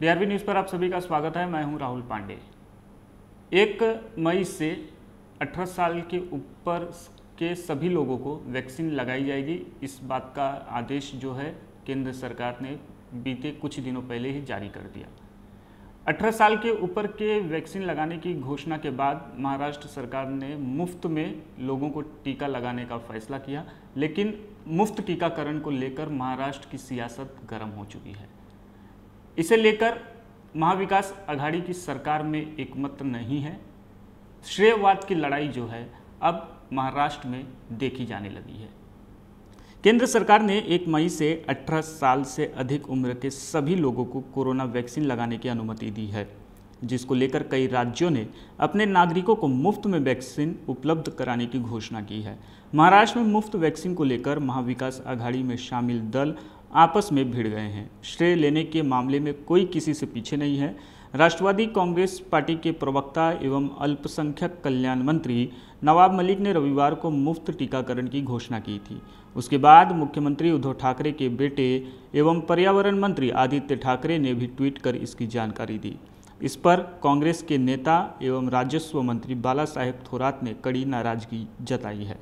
DRB news पर आप सभी का स्वागत है मैं हूं राहुल पांडे एक मई से 18 साल के ऊपर के सभी लोगों को वैक्सीन लगाई जाएगी इस बात का आदेश जो है केंद्र सरकार ने बीते कुछ दिनों पहले ही जारी कर दिया 18 साल के ऊपर के वैक्सीन लगाने की घोषणा के बाद महाराष्ट्र सरकार ने मुफ्त में लोगों को टीका लगाने का फैसला किया लेकिन मुफ्त टीकाकरण को लेकर महाराष्ट्र की सियासत गर्म हो चुकी है इसे लेकर महाविकास आघाड़ी की सरकार में एकमत नहीं है श्रेयवाद की लड़ाई जो है अब महाराष्ट्र में देखी जाने लगी है केंद्र सरकार ने 1 मई से 18 साल से अधिक उम्र के सभी लोगों को कोरोना वैक्सीन लगाने की अनुमति दी है जिसको लेकर कई राज्यों ने अपने नागरिकों को मुफ्त में वैक्सीन उपलब्ध कराने की घोषणा की है महाराष्ट्र में मुफ्त वैक्सीन को लेकर महाविकास आघाड़ी में शामिल दल आपस में भिड़ गए हैं श्रेय लेने के मामले में कोई किसी से पीछे नहीं है राष्ट्रवादी कांग्रेस पार्टी के प्रवक्ता एवं अल्पसंख्यक कल्याण मंत्री नवाब मलिक ने रविवार को मुफ्त टीकाकरण की घोषणा की थी उसके बाद मुख्यमंत्री उद्धव ठाकरे के बेटे एवं पर्यावरण मंत्री आदित्य ठाकरे ने भी ट्वीट कर इसकी जानकारी दी इस पर कांग्रेस के नेता एवं राजस्व मंत्री बाला साहेब थोरात ने कड़ी नाराजगी जताई है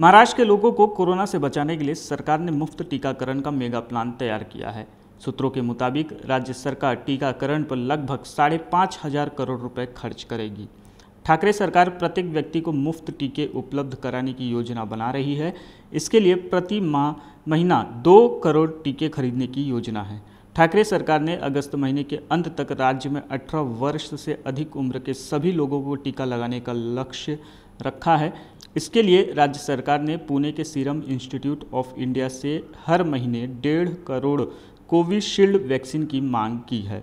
महाराष्ट्र के लोगों को कोरोना से बचाने के लिए सरकार ने मुफ्त टीकाकरण का मेगा प्लान तैयार किया है सूत्रों के मुताबिक राज्य सरकार टीकाकरण पर लगभग साढ़े पाँच हजार करोड़ रुपए खर्च करेगी ठाकरे सरकार प्रत्येक व्यक्ति को मुफ्त टीके उपलब्ध कराने की योजना बना रही है इसके लिए प्रति माह महीना दो करोड़ टीके खरीदने की योजना है ठाकरे सरकार ने अगस्त महीने के अंत तक राज्य में 18 वर्ष से अधिक उम्र के सभी लोगों को टीका लगाने का लक्ष्य रखा है इसके लिए राज्य सरकार ने पुणे के सीरम इंस्टीट्यूट ऑफ इंडिया से हर महीने डेढ़ करोड़ कोविशील्ड वैक्सीन की मांग की है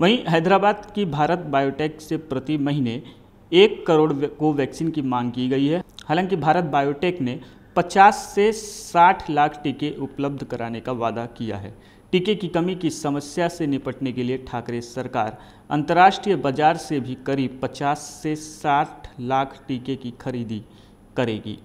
वहीं हैदराबाद की भारत बायोटेक से प्रति महीने एक करोड़ कोवैक्सीन की मांग की गई है हालांकि भारत बायोटेक ने 50 से 60 लाख टीके उपलब्ध कराने का वादा किया है टीके की कमी की समस्या से निपटने के लिए ठाकरे सरकार अंतर्राष्ट्रीय बाजार से भी करीब 50 से 60 लाख टीके की खरीदी करेगी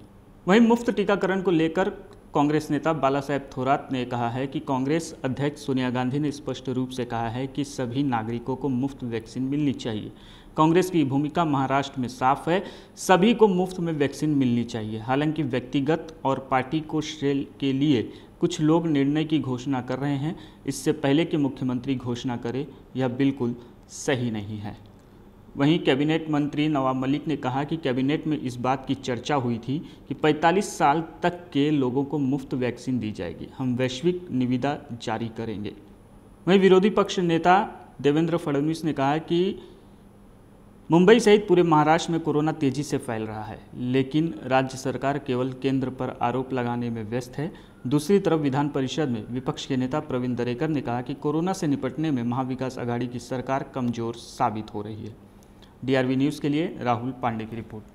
वहीं मुफ्त टीकाकरण को लेकर कांग्रेस नेता बाला साहेब थोरात ने कहा है कि कांग्रेस अध्यक्ष सोनिया गांधी ने स्पष्ट रूप से कहा है कि सभी नागरिकों को मुफ्त वैक्सीन मिलनी चाहिए कांग्रेस की भूमिका महाराष्ट्र में साफ है सभी को मुफ्त में वैक्सीन मिलनी चाहिए हालांकि व्यक्तिगत और पार्टी को श्रेय के लिए कुछ लोग निर्णय की घोषणा कर रहे हैं इससे पहले कि मुख्यमंत्री घोषणा करे यह बिल्कुल सही नहीं है वहीं कैबिनेट मंत्री नवाब मलिक ने कहा कि कैबिनेट में इस बात की चर्चा हुई थी कि 45 साल तक के लोगों को मुफ्त वैक्सीन दी जाएगी हम वैश्विक निविदा जारी करेंगे वहीं विरोधी पक्ष नेता देवेंद्र फडणवीस ने कहा कि मुंबई सहित पूरे महाराष्ट्र में कोरोना तेजी से फैल रहा है लेकिन राज्य सरकार केवल केंद्र पर आरोप लगाने में व्यस्त है दूसरी तरफ विधान परिषद में विपक्ष के नेता प्रवीण दरेकर ने कहा कि कोरोना से निपटने में महाविकास आघाड़ी की सरकार कमजोर साबित हो रही है डीआरवी न्यूज़ के लिए राहुल पांडे की रिपोर्ट